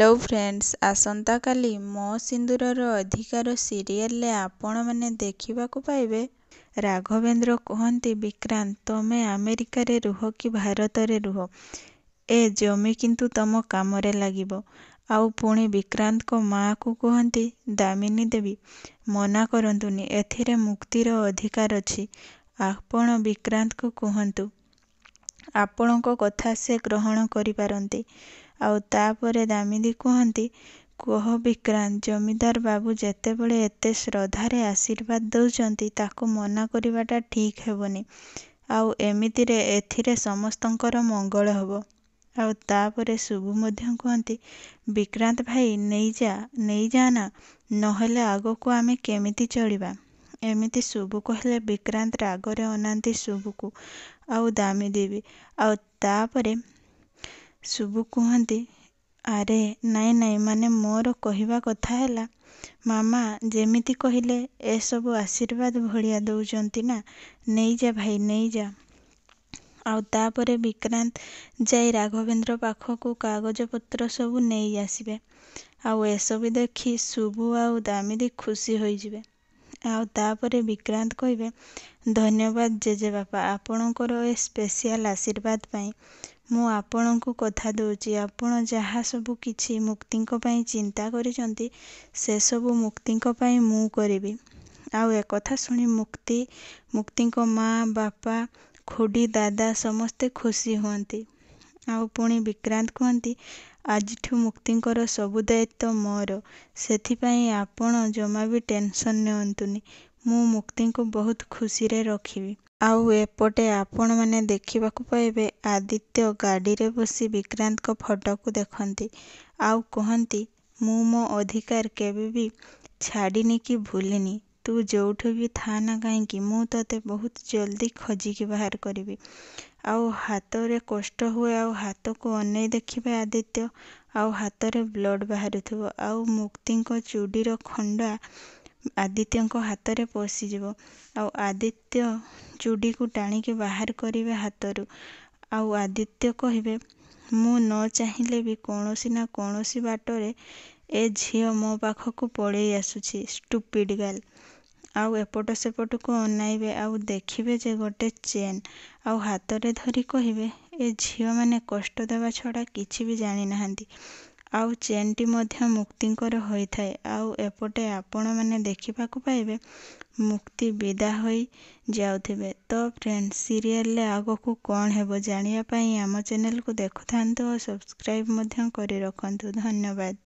hello friends ଆସନ୍ତାକାଲି ମୋ ସିନ୍ଦୂରର ଅଧିକାର ସିରିଏଲ୍ରେ ଆପଣମାନେ ଦେଖିବାକୁ ପାଇବେ ରାଘବେନ୍ଦ୍ର କୁହନ୍ତି ବିକ୍ରାନ୍ତ ତମେ ଆମେରିକାରେ ରୁହ କି ଭାରତରେ ରୁହ ଏ ଜମି କିନ୍ତୁ ତମ କାମରେ ଲାଗିବ ଆଉ ପୁଣି ବିକ୍ରାନ୍ତଙ୍କ ମାଆକୁ କୁହନ୍ତି ଦାମିନୀ ଦେବୀ ମନା କରନ୍ତୁନି ଏଥିରେ ମୁକ୍ତିର ଅଧିକାର ଅଛି ଆପଣ ବିକ୍ରାନ୍ତକୁ କୁହନ୍ତୁ ଆପଣଙ୍କ କଥା ସେ ଗ୍ରହଣ କରିପାରନ୍ତି ଆଉ ତାପରେ ଦାମିନୀ କୁହନ୍ତି କୁହ ବିକ୍ରାନ୍ତ ଜମିଦାର ବାବୁ ଯେତେବେଳେ ଏତେ ଶ୍ରଦ୍ଧାରେ ଆଶୀର୍ବାଦ ଦେଉଛନ୍ତି ତାକୁ ମନା କରିବାଟା ଠିକ୍ ହେବନି ଆଉ ଏମିତିରେ ଏଥିରେ ସମସ୍ତଙ୍କର ମଙ୍ଗଳ ହେବ ଆଉ ତାପରେ ଶୁଭୁ ମଧ୍ୟ କୁହନ୍ତି ବିକ୍ରାନ୍ତ ଭାଇ ନେଇଯା ନେଇଯା ନା ନହେଲେ ଆଗକୁ ଆମେ କେମିତି ଚଳିବା ଏମିତି ଶୁଭକୁ କହିଲେ ବିକ୍ରାନ୍ତ ରାଗରେ ଅନାନ୍ତି ଶୁଭକୁ ଆଉ ଦାମୀ ଦେବୀ ଆଉ ତାପରେ ଶୁଭୁ କୁହନ୍ତି ଆରେ ନାଇଁ ନାଇଁ ମାନେ ମୋର କହିବା କଥା ହେଲା ମାମା ଯେମିତି କହିଲେ ଏସବୁ ଆଶୀର୍ବାଦ ଭଳିଆ ଦେଉଛନ୍ତି ନା ନେଇଯା ଭାଇ ନେଇଯା ଆଉ ତାପରେ ବିକ୍ରାନ୍ତ ଯାଇ ରାଘବେନ୍ଦ୍ର ପାଖକୁ କାଗଜପତ୍ର ସବୁ ନେଇ ଆସିବେ ଆଉ ଏସବୁ ଦେଖି ଶୁଭୁ ଆଉ ଦାମିଦି ଖୁସି ହୋଇଯିବେ ଆଉ ତାପରେ ବିକ୍ରାନ୍ତ କହିବେ ଧନ୍ୟବାଦ ଜେଜେବାପା ଆପଣଙ୍କର ଏ ସ୍ପେସିଆଲ ଆଶୀର୍ବାଦ ପାଇଁ ମୁଁ ଆପଣଙ୍କୁ କଥା ଦେଉଛି ଆପଣ ଯାହା ସବୁ କିଛି ମୁକ୍ତିଙ୍କ ପାଇଁ ଚିନ୍ତା କରିଛନ୍ତି ସେସବୁ ମୁକ୍ତିଙ୍କ ପାଇଁ ମୁଁ କରିବି ଆଉ ଏକଥା ଶୁଣି ମୁକ୍ତି ମୁକ୍ତିଙ୍କ ମା ବାପା ଖୁଡ଼ି ଦାଦା ସମସ୍ତେ ଖୁସି ହୁଅନ୍ତି ଆଉ ପୁଣି ବିକ୍ରାନ୍ତ କୁହନ୍ତି ଆଜିଠୁ ମୁକ୍ତିଙ୍କର ସବୁ ଦାୟିତ୍ୱ ମୋର ସେଥିପାଇଁ ଆପଣ ଜମା ବି ଟେନସନ୍ ନିଅନ୍ତୁନି ମୁଁ ମୁକ୍ତିଙ୍କୁ ବହୁତ ଖୁସିରେ ରଖିବି ଆଉ ଏପଟେ ଆପଣମାନେ ଦେଖିବାକୁ ପାଇବେ ଆଦିତ୍ୟ ଗାଡ଼ିରେ ବସି ବିକ୍ରାନ୍ତଙ୍କ ଫଟୋକୁ ଦେଖନ୍ତି ଆଉ କୁହନ୍ତି ମୁଁ ମୋ ଅଧିକାର କେବେ ବି ଛାଡ଼ିନି କି ଭୁଲିନି ତୁ ଯେଉଁଠୁ ବି ଥା ନା କାହିଁକି ମୁଁ ତୋତେ ବହୁତ ଜଲ୍ଦି ଖୋଜିକି ବାହାର କରିବି ଆଉ ହାତରେ କଷ୍ଟ ହୁଏ ଆଉ ହାତକୁ ଅନେଇ ଦେଖିବେ ଆଦିତ୍ୟ ଆଉ ହାତରେ ବ୍ଲଡ଼ ବାହାରୁଥିବ ଆଉ ମୁକ୍ତିଙ୍କ ଚୁଡ଼ିର ଖଣ୍ଡା ଆଦିତ୍ୟଙ୍କ ହାତରେ ପଶିଯିବ ଆଉ ଆଦିତ୍ୟ ଚୁଡ଼ିକୁ ଟାଣିକି ବାହାର କରିବେ ହାତରୁ ଆଉ ଆଦିତ୍ୟ କହିବେ ମୁଁ ନ ଚାହିଁଲେ ବି କୌଣସି ନା କୌଣସି ବାଟରେ ଏ ଝିଅ ମୋ ପାଖକୁ ପଳେଇ ଆସୁଛି ଷ୍ଟୁପିଡ଼୍ ଗାର୍ଲ ଆଉ ଏପଟ ସେପଟକୁ ଅନାଇବେ ଆଉ ଦେଖିବେ ଯେ ଗୋଟେ ଚେନ୍ ଆଉ ହାତରେ ଧରି କହିବେ ଏ ଝିଅମାନେ କଷ୍ଟ ଦେବା ଛଡ଼ା କିଛି ବି ଜାଣିନାହାନ୍ତି ଆଉ ଚେନ୍ଟି ମଧ୍ୟ ମୁକ୍ତିଙ୍କର ହୋଇଥାଏ ଆଉ ଏପଟେ ଆପଣମାନେ ଦେଖିବାକୁ ପାଇବେ ମୁକ୍ତି ବିଦା ହୋଇ ଯାଉଥିବେ ତ ଫ୍ରେଣ୍ଡ ସିରିଏଲରେ ଆଗକୁ କ'ଣ ହେବ ଜାଣିବା ପାଇଁ ଆମ ଚ୍ୟାନେଲକୁ ଦେଖୁଥାନ୍ତୁ ଓ ସବସ୍କ୍ରାଇବ୍ ମଧ୍ୟ କରି ରଖନ୍ତୁ ଧନ୍ୟବାଦ